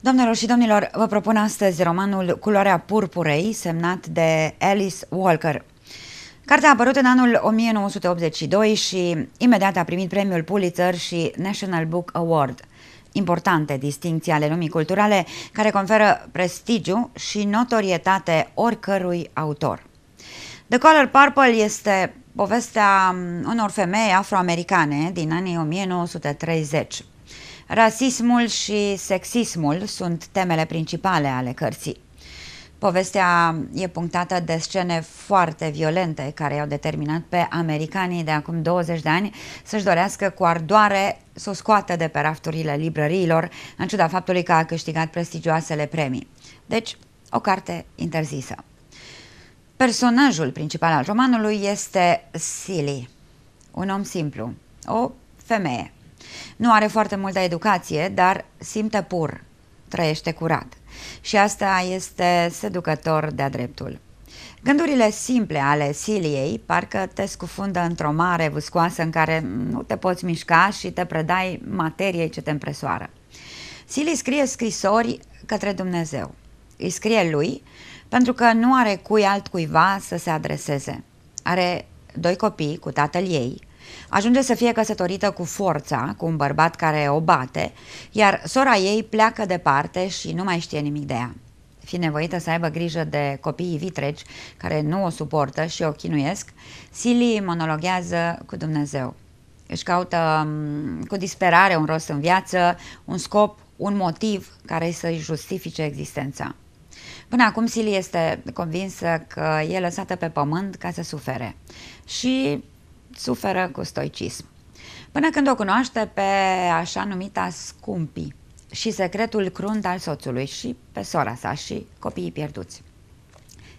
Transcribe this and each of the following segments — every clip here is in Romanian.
Doamnelor și domnilor, vă propun astăzi romanul Culoarea purpurei, semnat de Alice Walker. Cartea a apărut în anul 1982 și imediat a primit premiul Pulitzer și National Book Award, importante distinții ale lumii culturale care conferă prestigiu și notorietate oricărui autor. The Color Purple este povestea unor femei afroamericane din anii 1930. Rasismul și sexismul sunt temele principale ale cărții. Povestea e punctată de scene foarte violente care i-au determinat pe americanii de acum 20 de ani să-și dorească cu ardoare să o scoată de pe rafturile librăriilor, în ciuda faptului că a câștigat prestigioasele premii. Deci, o carte interzisă. Personajul principal al romanului este Silly, un om simplu, o femeie nu are foarte multă educație, dar simte pur, trăiește curat. Și asta este seducător de-a dreptul. Gândurile simple ale Siliei parcă te scufundă într-o mare vâscoasă în care nu te poți mișca și te predai materiei ce te împresoară. Sili scrie scrisori către Dumnezeu. Îi scrie lui pentru că nu are cui altcuiva să se adreseze. Are doi copii cu tatăl ei, Ajunge să fie căsătorită cu forța, cu un bărbat care o bate, iar sora ei pleacă departe și nu mai știe nimic de ea. Fi nevoită să aibă grijă de copiii vitregi care nu o suportă și o chinuiesc, Silly monologhează cu Dumnezeu. Își caută mm, cu disperare un rost în viață, un scop, un motiv care să-i justifice existența. Până acum Silly este convinsă că e lăsată pe pământ ca să sufere și suferă cu stoicism. Până când o cunoaște pe așa numita scumpi și secretul crunt al soțului și pe sora sa și copiii pierduți.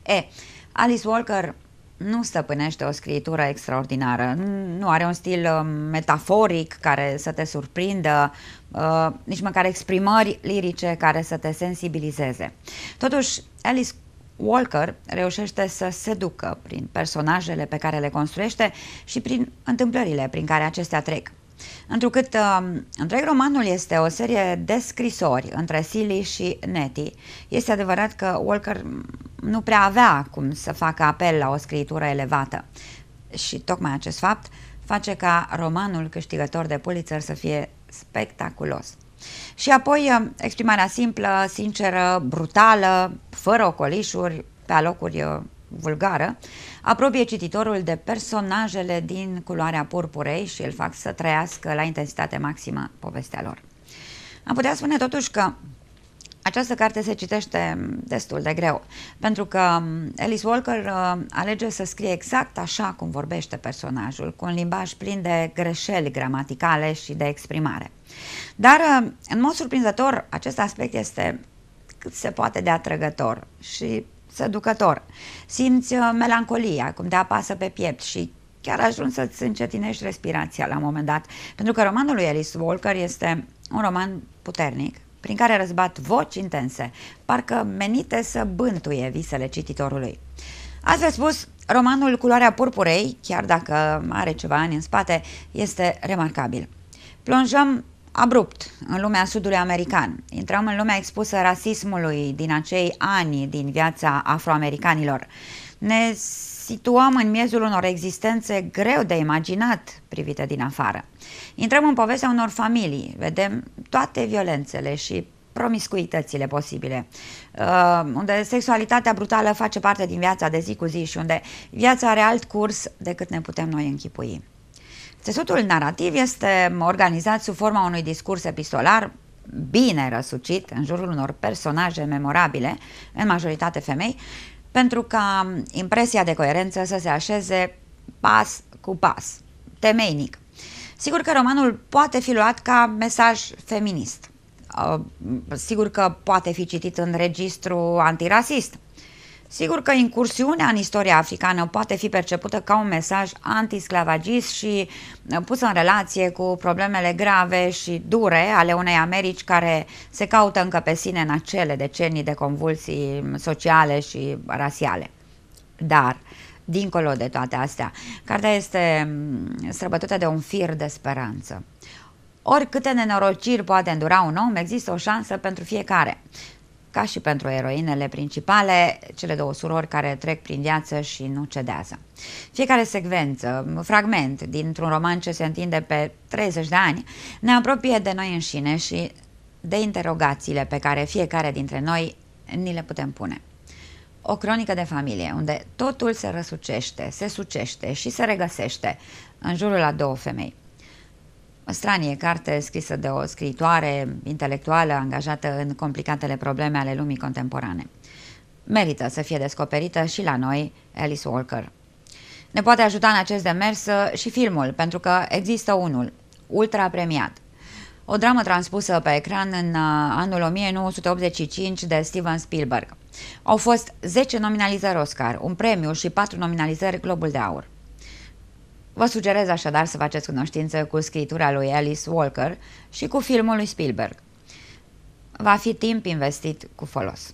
E, Alice Walker nu stăpânește o scritură extraordinară, nu are un stil um, metaforic care să te surprindă, uh, nici măcar exprimări lirice care să te sensibilizeze. Totuși, Alice Walker reușește să seducă prin personajele pe care le construiește și prin întâmplările prin care acestea trec. Întrucât uh, întreg romanul este o serie de scrisori între Silly și Nettie, este adevărat că Walker nu prea avea cum să facă apel la o scritură elevată. Și tocmai acest fapt face ca romanul câștigător de Pulitzer să fie spectaculos. Și apoi uh, exprimarea simplă, sinceră, brutală, fără ocolișuri, pe alocuri uh, vulgară, apropie cititorul de personajele din culoarea purpurei și îl fac să trăiască la intensitate maximă povestea lor. Am putea spune totuși că această carte se citește mm, destul de greu, pentru că mm, Alice Walker uh, alege să scrie exact așa cum vorbește personajul, cu un limbaj plin de greșeli gramaticale și de exprimare. Dar, uh, în mod surprinzător, acest aspect este cât se poate de atrăgător și seducător. Simți uh, melancolia, cum te apasă pe piept și chiar ajungi să-ți încetinești respirația la un moment dat, pentru că romanul lui Alice Walker este un roman puternic, prin care răzbat voci intense, parcă menite să bântuie visele cititorului. Altfel spus, romanul Culoarea purpurei, chiar dacă are ceva ani în spate, este remarcabil. Plonjăm abrupt în lumea sudului american. Intrăm în lumea expusă rasismului din acei ani din viața afroamericanilor ne situăm în miezul unor existențe greu de imaginat privite din afară. Intrăm în povestea unor familii, vedem toate violențele și promiscuitățile posibile, uh, unde sexualitatea brutală face parte din viața de zi cu zi și unde viața are alt curs decât ne putem noi închipui. Țesutul narrativ este organizat sub forma unui discurs epistolar bine răsucit în jurul unor personaje memorabile, în majoritate femei, pentru ca impresia de coerență să se așeze pas cu pas, temeinic. Sigur că romanul poate fi luat ca mesaj feminist. Uh, sigur că poate fi citit în registru antirasist. Sigur că incursiunea în istoria africană poate fi percepută ca un mesaj antisclavagist și uh, pus în relație cu problemele grave și dure ale unei Americi care se caută încă pe sine în acele decenii de convulsii mm, sociale și rasiale. Dar, dincolo de toate astea, cartea este mm, străbătută de un fir de speranță. Oricâte nenorociri poate îndura un om, există o șansă pentru fiecare ca și pentru eroinele principale, cele două surori care trec prin viață și nu cedează. Fiecare secvență, fragment dintr-un roman ce se întinde pe 30 de ani, ne apropie de noi înșine și de interogațiile pe care fiecare dintre noi ni le putem pune. O cronică de familie, unde totul se răsucește, se sucește și se regăsește în jurul a două femei. O stranie carte scrisă de o scriitoare intelectuală angajată în complicatele probleme ale lumii contemporane. Merită să fie descoperită și la noi Alice Walker. Ne poate ajuta în acest demers uh, și filmul, pentru că există unul, ultra premiat. O dramă transpusă pe ecran în uh, anul 1985 de Steven Spielberg. Au fost 10 nominalizări Oscar, un premiu și 4 nominalizări Globul de Aur. Vă sugerez așadar să faceți cunoștință cu scritura lui Alice Walker și cu filmul lui Spielberg. Va fi timp investit cu folos.